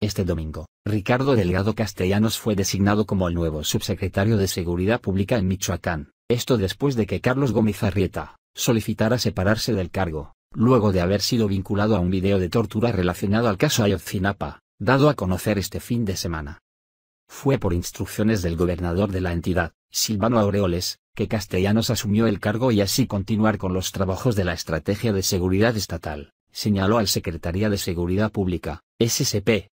Este domingo, Ricardo Delgado Castellanos fue designado como el nuevo subsecretario de Seguridad Pública en Michoacán, esto después de que Carlos Gómez Arrieta, solicitara separarse del cargo, luego de haber sido vinculado a un video de tortura relacionado al caso Ayotzinapa, dado a conocer este fin de semana. Fue por instrucciones del gobernador de la entidad, Silvano Aureoles, que Castellanos asumió el cargo y así continuar con los trabajos de la Estrategia de Seguridad Estatal, señaló al Secretaría de Seguridad Pública, (SSP).